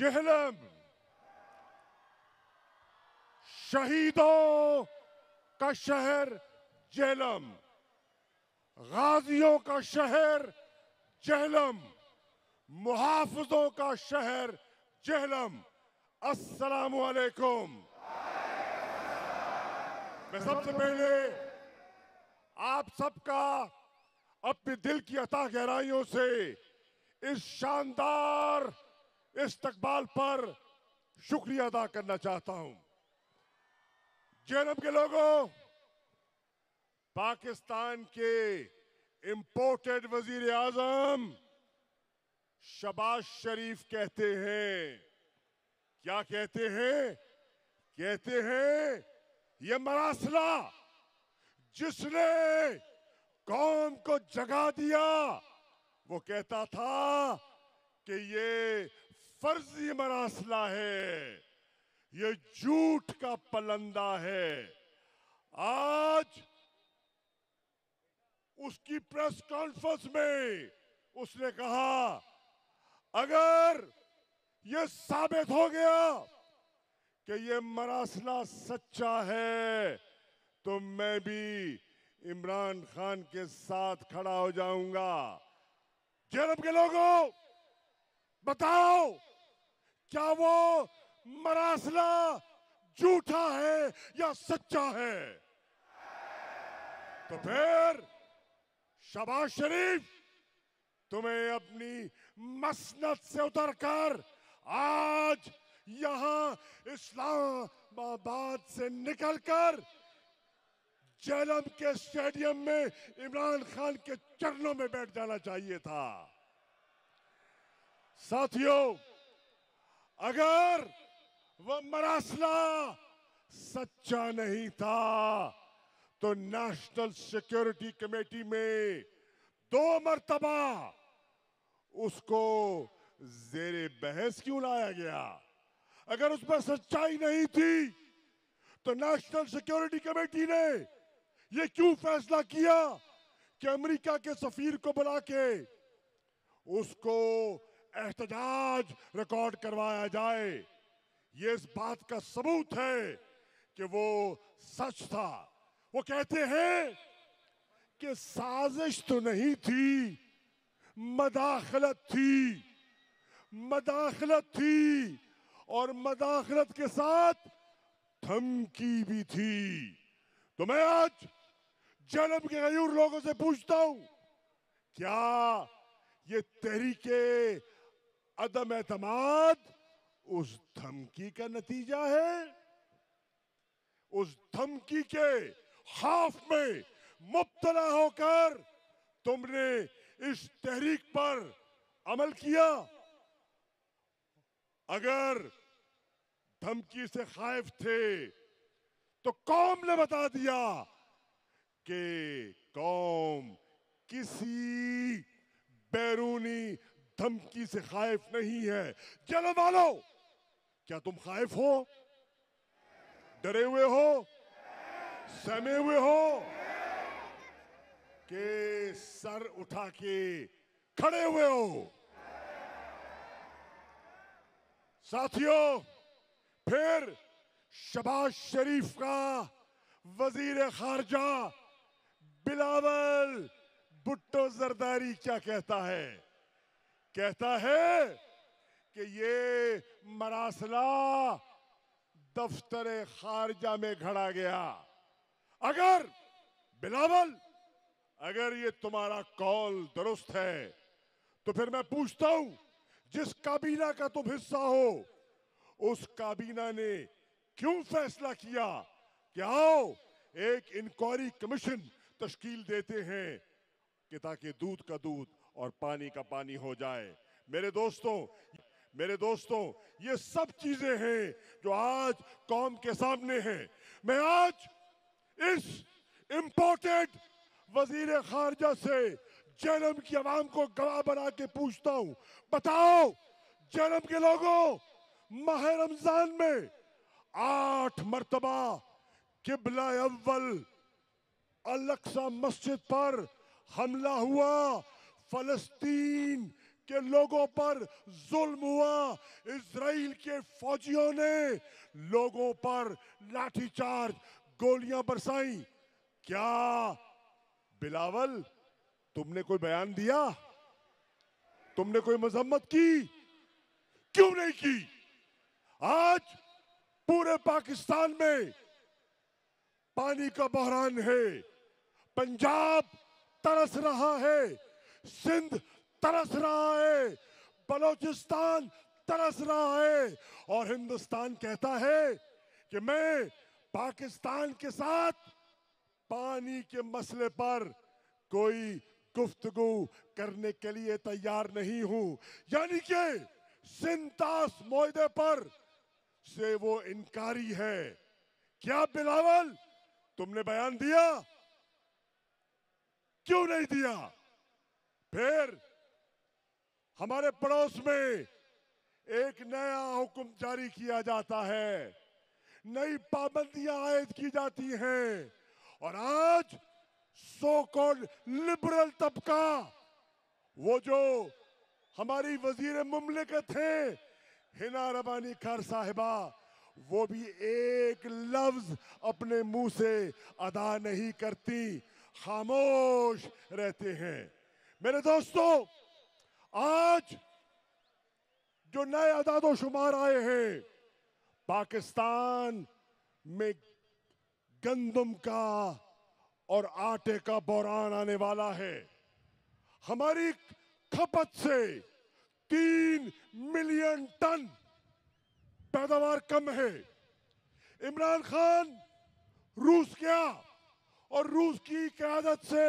जेहलम शहीदों का शहर जेलम गाजियों का शहर जेहलम मुहाफजों का शहर जेहलम वालेकुम मैं सबसे पहले आप सबका अपने दिल की अता गहराइयों से इस शानदार इस्तकबाल पर शुक्रिया अदा करना चाहता हूं जेनब के लोगों पाकिस्तान के इम्पोर्टेड वजीर आजम शबाज शरीफ कहते हैं क्या कहते हैं कहते हैं ये मरासला जिसने कौम को जगा दिया वो कहता था कि ये फर्जी मरासला है ये झूठ का पलंदा है आज उसकी प्रेस कॉन्फ्रेंस में उसने कहा अगर ये साबित हो गया कि ये मरासला सच्चा है तो मैं भी इमरान खान के साथ खड़ा हो जाऊंगा जरब के लोगों बताओ क्या वो मरासला झूठा है या सच्चा है तो फिर शबाज शरीफ तुम्हें अपनी मसनत से उतरकर आज यहां इस्लामाबाद से निकलकर जैलम के स्टेडियम में इमरान खान के चरणों में बैठ जाना चाहिए था साथियों अगर वह मरासला सच्चा नहीं था तो नेशनल सिक्योरिटी कमेटी में दो मरतबा उसको जेर बहस क्यों लाया गया अगर उसमें सच्चाई नहीं थी तो नेशनल सिक्योरिटी कमेटी ने यह क्यों फैसला किया कि अमेरिका के सफीर को बुला के उसको एहतजाज रिकॉर्ड करवाया जाए ये इस बात का सबूत है कि वो सच था वो कहते हैं कि साजिश तो नहीं थी मदाखलत थी मदाखलत थी और मदाखलत के साथ धमकी भी थी तो मैं आज जन्म के गयूर लोगों से पूछता हूं क्या ये तहरीके अदम एतमाद उस धमकी का नतीजा है उस धमकी के हाफ में मुबतला होकर तुमने इस तहरीक पर अमल किया अगर धमकी से खाइफ थे तो कौम ने बता दिया कि कौम किसी बैरूनी धमकी से खाइफ नहीं है चलो मानो क्या तुम खाइफ हो डरे हुए हो सहमे हुए हो के सर उठा के खड़े हुए हो साथियों फिर शबाज शरीफ का वजीर खारजा बिलावल भुट्टो जरदारी क्या कहता है कहता है कि ये मरासला दफ्तर खारजा में घड़ा गया अगर बिलावल अगर ये तुम्हारा कॉल दुरुस्त है तो फिर मैं पूछता हूं जिस काबीना का तुम हिस्सा हो उस काबीना ने क्यों फैसला किया कि आओ एक इंक्वायरी कमीशन तश्कील देते हैं कि ताकि दूध का दूध और पानी का पानी हो जाए मेरे दोस्तों मेरे दोस्तों ये सब चीजें हैं जो आज कौम के सामने हैं मैं आज इस इम्पोर्टेड वजीर खारजा से जन्म की आवाम को गवाह बना के पूछता हूं बताओ जन्म के लोगों माह रमजान में आठ मरतबा किबला अव्वल अलक्सा मस्जिद पर हमला हुआ फलस्तीन के लोगों पर जुल्म हुआ इसराइल के फौजियों ने लोगों पर लाठीचार्ज गोलियां बरसाई क्या बिलावल तुमने कोई बयान दिया तुमने कोई मजम्मत की क्यों नहीं की आज पूरे पाकिस्तान में पानी का बहरान है पंजाब तरस रहा है सिंध तरस रहा है बलोचिस्तान तरस रहा है और हिंदुस्तान कहता है कि मैं पाकिस्तान के साथ पानी के मसले पर कोई गुफ्तगु करने के लिए तैयार नहीं हूं यानी कि सिंतास मोहदे पर से वो इनकारी है क्या बिलावल तुमने बयान दिया क्यों नहीं दिया फिर हमारे पड़ोस में एक नया हुक्म जारी किया जाता है नई पाबंदियां आयद की जाती हैं और आज सो कॉल्ड लिबरल तबका वो जो हमारी वजीर मुमलिकत है हिना रबानी खर साहिबा वो भी एक लफ्ज अपने मुंह से अदा नहीं करती खामोश रहते हैं मेरे दोस्तों आज जो नए अदादो शुमार आए हैं पाकिस्तान में गंदम का और आटे का बोरान आने वाला है हमारी खपत से तीन मिलियन टन पैदावार कम है इमरान खान रूस गया और रूस की क्यादत से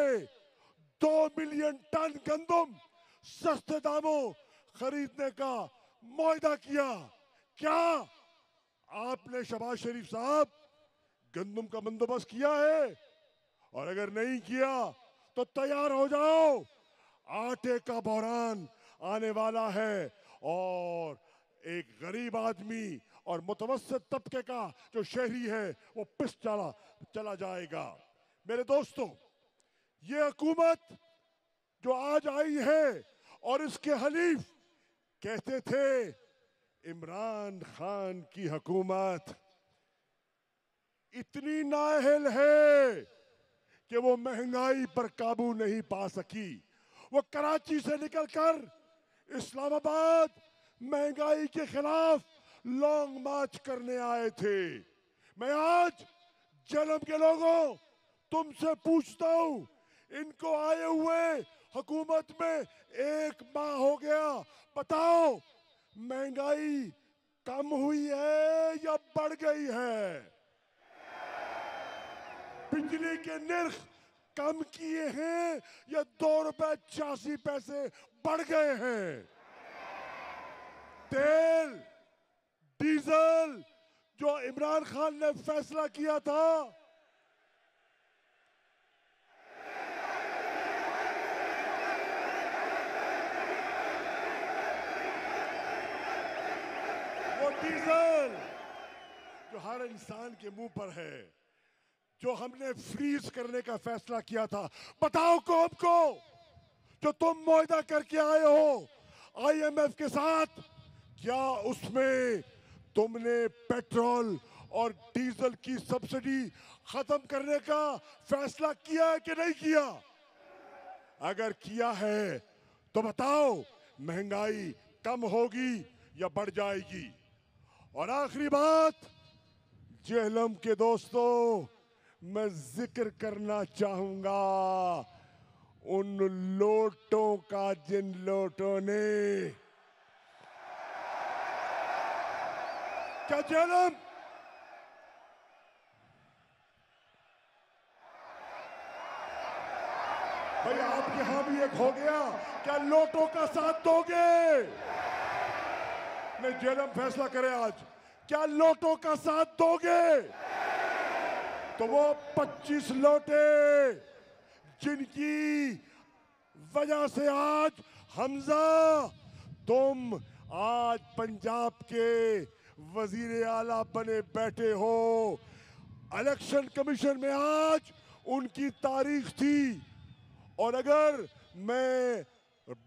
दो मिलियन टन गंदम सस्ते दामों खरीदने का मुआदा किया क्या आपने शबाज शरीफ साहब गंदम का बंदोबस्त किया है और अगर नहीं किया तो तैयार हो जाओ आटे का बहरान आने वाला है और एक गरीब आदमी और मुतवस्त तबके का जो शहरी है वो पिस चला चला जाएगा मेरे दोस्तों ये हुकूमत जो आज आई है और इसके हलीफ कहते थे इमरान खान की हकूमत इतनी नाहल है कि वो महंगाई पर काबू नहीं पा सकी वो कराची से निकलकर इस्लामाबाद महंगाई के खिलाफ लॉन्ग मार्च करने आए थे मैं आज जलम के लोगों तुमसे पूछता हूं इनको आए हुए हुकूमत में एक माह हो गया बताओ महंगाई कम हुई है या बढ़ गई है बिजली के निर्ख कम किए हैं या दो रुपए छियासी पैसे बढ़ गए हैं तेल डीजल जो इमरान खान ने फैसला किया था डीजल जो हर इंसान के मुंह पर है जो हमने फ्रीज करने का फैसला किया था बताओ कौम को जो तुम मुहिदा करके आए हो आईएमएफ के साथ क्या उसमें तुमने पेट्रोल और डीजल की सब्सिडी खत्म करने का फैसला किया है कि नहीं किया अगर किया है तो बताओ महंगाई कम होगी या बढ़ जाएगी और आखिरी बात जेलम के दोस्तों मैं जिक्र करना चाहूंगा उन लोटों का जिन लोटों ने क्या जेहलम भाई आपके यहां भी एक हो गया क्या लोटों का साथ दोगे में जेलम फैसला करे आज क्या लोटों का साथ दोगे तो वो 25 लोटे जिनकी वजह से आज हमजा तुम आज पंजाब के वजीर आला बने बैठे हो इलेक्शन कमीशन में आज उनकी तारीख थी और अगर मैं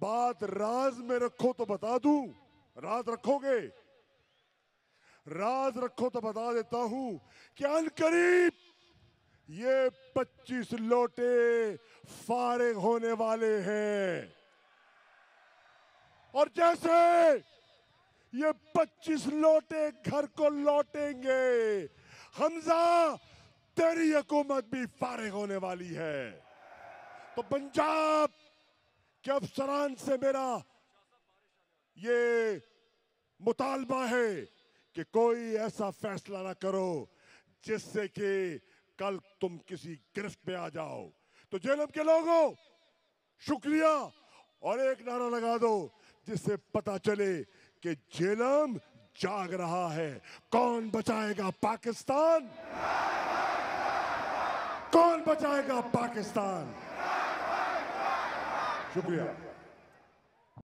बात राज में रखो तो बता दूं राज रखोगे राज रखो तो बता देता हूं कि अन करीब ये 25 लोटे फारिग होने वाले हैं और जैसे ये 25 लोटे घर को लौटेंगे हमजा तेरी हुकूमत भी फारिग होने वाली है तो पंजाब के अफसरान से मेरा ये मुतालबा है कि कोई ऐसा फैसला ना करो जिससे कि कल तुम किसी गिरफ्त में आ जाओ तो जेलम के लोगों शुक्रिया और एक नारा लगा दो जिससे पता चले कि जेलम जाग रहा है कौन बचाएगा पाकिस्तान कौन बचाएगा पाकिस्तान शुक्रिया